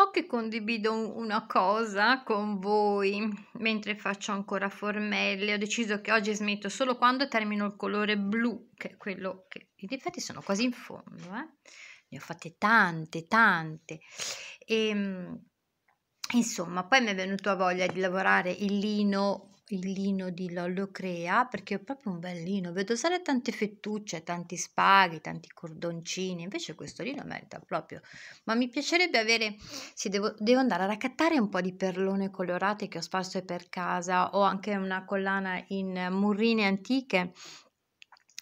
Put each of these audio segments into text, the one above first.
o che condivido una cosa con voi mentre faccio ancora formelle. Ho deciso che oggi smetto solo quando termino il colore blu, che è quello che in effetti sono quasi in fondo. Eh? Ne ho fatte tante, tante. E, ehm, insomma, poi mi è venuto a voglia di lavorare il lino il lino di Lollo Crea perché è proprio un bel lino, vedo usare tante fettucce, tanti spaghi, tanti cordoncini, invece questo lino merita proprio, ma mi piacerebbe avere, sì devo, devo andare a raccattare un po' di perlone colorate che ho sparso per casa, ho anche una collana in murrine antiche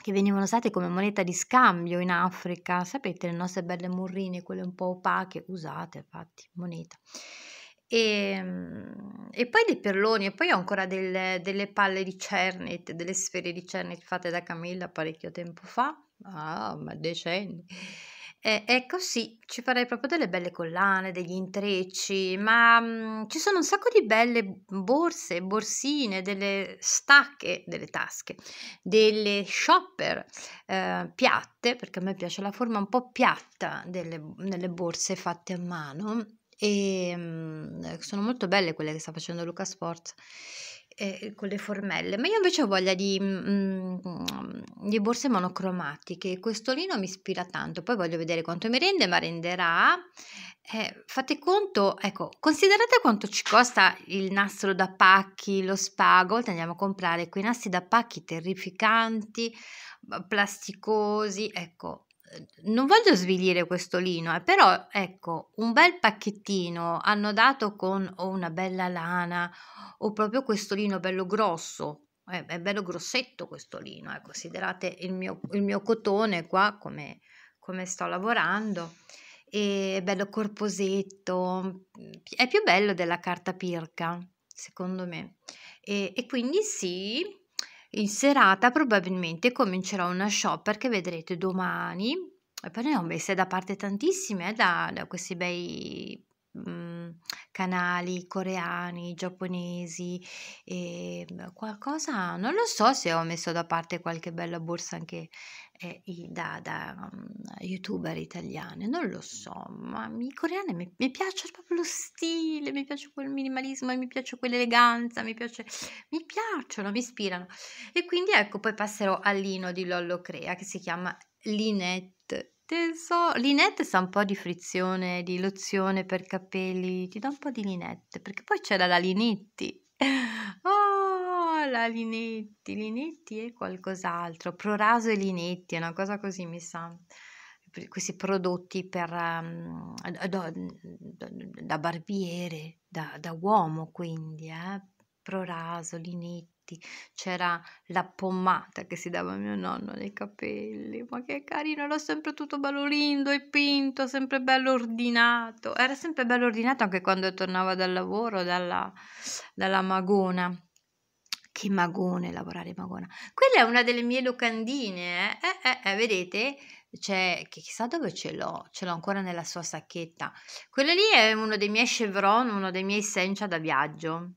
che venivano usate come moneta di scambio in Africa, sapete le nostre belle murrine, quelle un po' opache, usate infatti, moneta. E, ehm, e poi dei perloni e poi ho ancora del, delle palle di Cernet, delle sfere di Cernet fatte da Camilla parecchio tempo fa, ah, ma decenni. Eh, ecco sì, ci farei proprio delle belle collane, degli intrecci, ma mh, mhmm, ci sono un sacco di belle borse, borsine, delle stacche, delle tasche, delle shopper eh, piatte, perché a me piace la forma un po' piatta delle, delle borse fatte a mano e mh, mhmm, sono molto belle quelle che sta facendo Luca Sports eh, con le formelle ma io invece ho voglia di, mh, mhmm, mhmm, di borse monocromatiche questo lino mi ispira tanto poi voglio vedere quanto mi rende ma renderà eh, fate conto ecco considerate quanto ci costa il nastro da pacchi lo spago andiamo a comprare quei nastri da pacchi terrificanti plasticosi ecco Ehm, non voglio svilire questolino, eh, però ecco, un bel pacchettino annodato con oh, una bella lana o proprio questo lino bello grosso, eh, è bello grossetto questolino, eh, considerate il mio, il mio cotone qua come, come sto lavorando, è bello corposetto, è più bello della carta pirca, secondo me. E, e quindi sì, in serata probabilmente comincerò una shopper che vedrete domani, e poi ne ho messe da parte tantissime eh, da, da, questi bei... Mm, Mhmm, canali coreani, giapponesi, e ehm, qualcosa, non lo so se ho messo da parte qualche bella borsa anche eh, da, da mhmm, youtuber italiane, non lo so, ma i coreani mi, mi piace proprio lo stile, mi piace quel minimalismo, mi piace quell'eleganza, mi, piace, mi piacciono, mi ispirano. E quindi ecco, poi passerò all'ino di Lollo Crea che si chiama Linette Teso, linette sa un po' di frizione, di lozione per capelli, ti do un po' di linette, perché poi c'è la, Linetti. Oh, la Linetti, Linetti è qualcos'altro, Proraso e Linetti, è una cosa così mi sa. Questi prodotti per, um, da, da, barbiere, da, da uomo quindi, eh? Proraso, Linetti insetti, c'era la pomata che si dava a mio nonno nei capelli, ma che carino, l'ho sempre tutto bello lindo e pinto, sempre bello ordinato, era sempre bello ordinato anche quando tornava dal lavoro, dalla, dalla magona. Che magone lavorare magona. Quella è una delle mie locandine, eh, eh, eh, eh vedete? c'è, che chissà dove ce l'ho, ce l'ho ancora nella sua sacchetta. Quella lì è uno dei miei chevron, uno dei miei sencia da viaggio.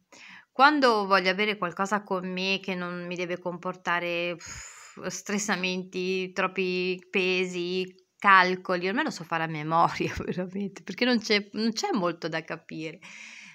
Quando voglio avere qualcosa con me che non mi deve comportare uff, stressamenti, troppi pesi, calcoli, almeno so fare a memoria veramente, perché non c'è, non c'è molto da capire.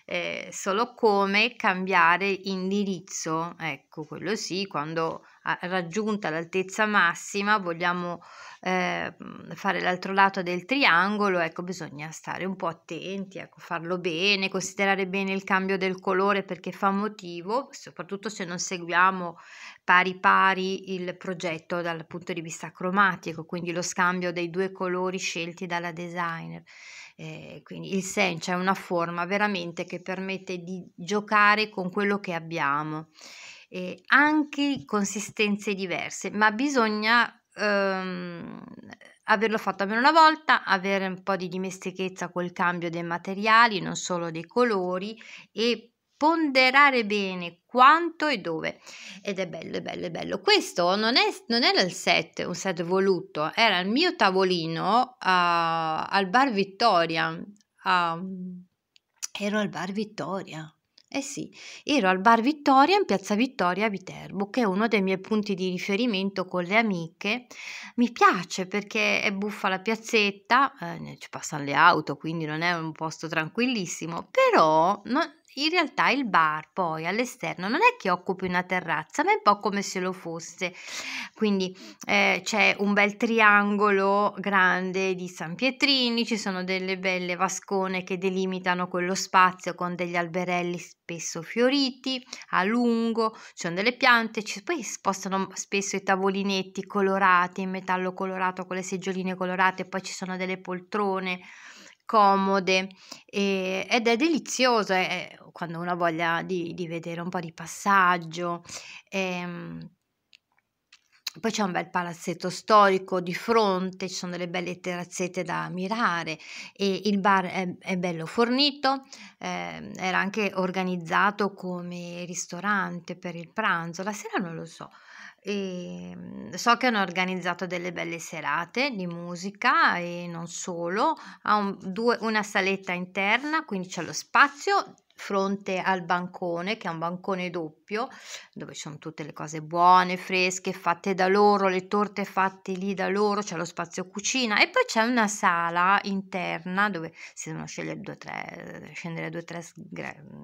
Eh, solo come cambiare indirizzo, ecco quello sì, quando raggiunta l'altezza massima, vogliamo eh, fare l'altro lato del triangolo, ecco bisogna stare un po' attenti, ecco, farlo bene, considerare bene il cambio del colore perché fa motivo, soprattutto se non seguiamo pari pari il progetto dal punto di vista cromatico, quindi lo scambio dei due colori scelti dalla designer. Eh, quindi il sen c'è una forma veramente che permette di giocare con quello che abbiamo eh, anche consistenze diverse, ma bisogna ehm, averlo fatto almeno una volta, avere un po' di dimestichezza col cambio dei materiali, non solo dei colori e ponderare bene quanto e dove ed è bello, è bello, è bello. Questo non, è, non era il set, un set voluto, era il mio tavolino uh, al bar Vittoria. Uh, ero al bar Vittoria eh sì, ero al bar Vittoria in piazza Vittoria a Viterbo, che è uno dei miei punti di riferimento con le amiche. Mi piace perché è buffa la piazzetta, eh, ci passano le auto, quindi non è un posto tranquillissimo, però no, in realtà il bar poi all'esterno non è che occupi una terrazza, ma è un po' come se lo fosse. Quindi eh, c'è un bel triangolo grande di San Pietrini, ci sono delle belle vascone che delimitano quello spazio con degli alberelli spesso fioriti, a lungo, ci sono delle piante, ci, poi spostano spesso i tavolinetti colorati, in metallo colorato con le seggioline colorate, poi ci sono delle poltrone comode e, ed è delizioso eh, quando uno ha voglia di, di, vedere un po' di passaggio. Ehm, poi c'è un bel palazzetto storico di fronte, ci sono delle belle terrazzette da ammirare e il bar è, è bello fornito, eh, era anche organizzato come ristorante per il pranzo, la sera non lo so, e ehm, so che hanno organizzato delle belle serate di musica e non solo, ha un, due, una saletta interna, quindi c'è lo spazio fronte al bancone, che è un bancone doppio, dove ci sono tutte le cose buone, fresche, fatte da loro, le torte fatte lì da loro, c'è lo spazio cucina e poi c'è una sala interna dove si devono scegliere due, tre, scendere due o tre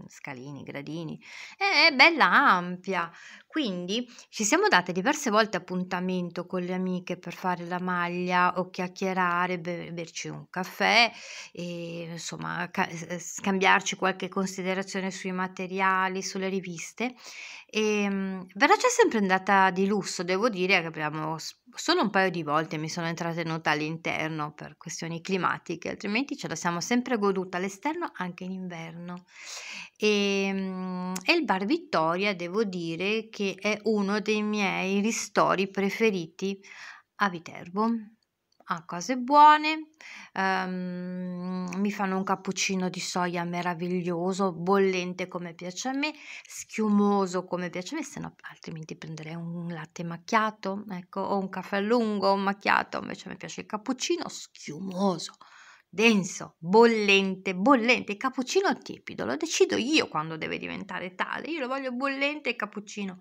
scalini, gradini. è bella ampia, quindi ci siamo date diverse volte appuntamento con le amiche per fare la maglia o chiacchierare, berci un caffè, e, insomma scambiarci qualche considerazione sui materiali, sulle riviste. E, ehm, Vera c'è sempre andata di lusso, devo dire che abbiamo spesso Solo un paio di volte mi sono intrattenuta all'interno per questioni climatiche, altrimenti ce la siamo sempre goduta all'esterno anche in inverno. E, ehm, e il bar Vittoria devo dire che è uno dei miei ristori preferiti a Viterbo ha cose buone, um, mi fanno un cappuccino di soia meraviglioso, bollente come piace a me, schiumoso come piace a me, se no altrimenti prenderei un latte macchiato, ecco, o un caffè lungo macchiato, invece mi piace il cappuccino schiumoso denso, bollente, bollente, cappuccino tiepido, lo decido io quando deve diventare tale, io lo voglio bollente e cappuccino.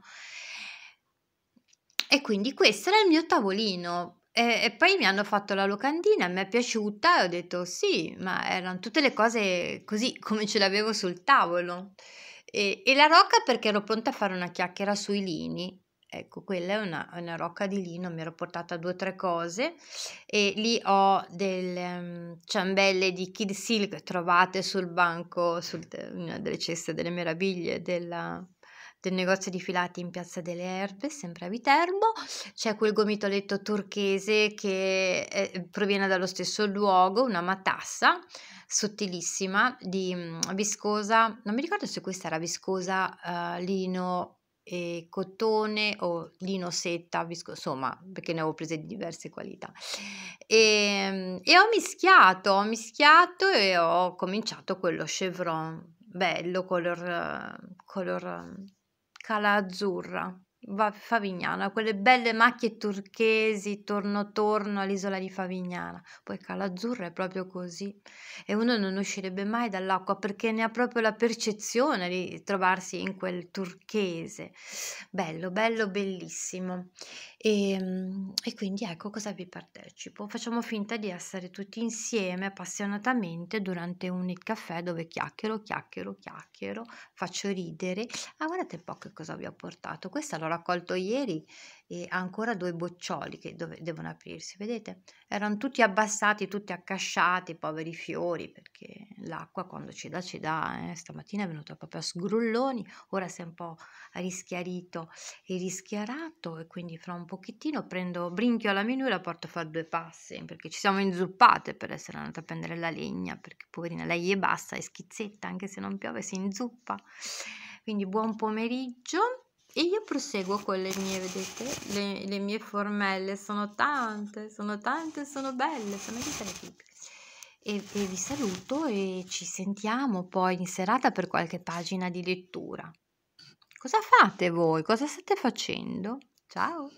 E quindi questo era il mio tavolino, e e poi mi hanno fatto la locandina, mi è piaciuta e ho detto: "Sì", ma erano tutte le cose così come ce le avevo sul tavolo. E e la rocca perché ero pronta a fare una chiacchiera sui lini. Ecco, quella è una una rocca di lino, mi ero portata due o tre cose e lì ho delle, mhmm, ciambelle di Kid Silk trovate sul banco, sul eh, una delle ceste delle meraviglie della del negozio di filati in Piazza delle Erbe, sempre a Viterbo. C'è quel gomitoletto turchese che eh, proviene dallo stesso luogo, una matassa sottilissima di mm, viscosa, non mi ricordo se questa era viscosa, uh, lino e cotone o lino setta, visco, insomma, perché ne avevo prese di diverse qualità. E, ehm, e, ho mischiato, ho mischiato e ho cominciato quello chevron bello, color, color mm, cala azzurra, va- Favignana, quelle belle macchie turchesi torno torno all'isola di Favignana. Poi cala azzurra è proprio così e uno non uscirebbe mai dall'acqua perché ne ha proprio la percezione di trovarsi in quel turchese. Bello, bello, bellissimo. E, ehm, e quindi ecco cosa vi partecipo. Facciamo finta di essere tutti insieme appassionatamente durante un it caffè dove chiacchiero, chiacchiero, chiacchiero, faccio ridere. Ah, guardate un po' che cosa vi ho portato. Questa l'ho raccolto ieri e ancora due boccioli che dove, devono aprirsi, vedete? Erano tutti abbassati, tutti accasciati, poveri fiori, perché l'acqua quando ci dà ci dà, eh? stamattina è venuta proprio a sgrulloni, ora si è un po' rischiarito e rischiarato e quindi fra un pochettino prendo Brinchio alla menù e la porto a fare due passi, perché ci siamo inzuppate per essere andate a prendere la legna, perché poverina lei è bassa, è schizzetta, anche se non piove si inzuppa. Quindi buon pomeriggio e io proseguo con le mie, vedete, le, le mie formelle, sono tante, sono tante, sono belle, sono incredibili. E, e vi saluto e ci sentiamo poi in serata per qualche pagina di lettura. Cosa fate voi? Cosa state facendo? Ciao!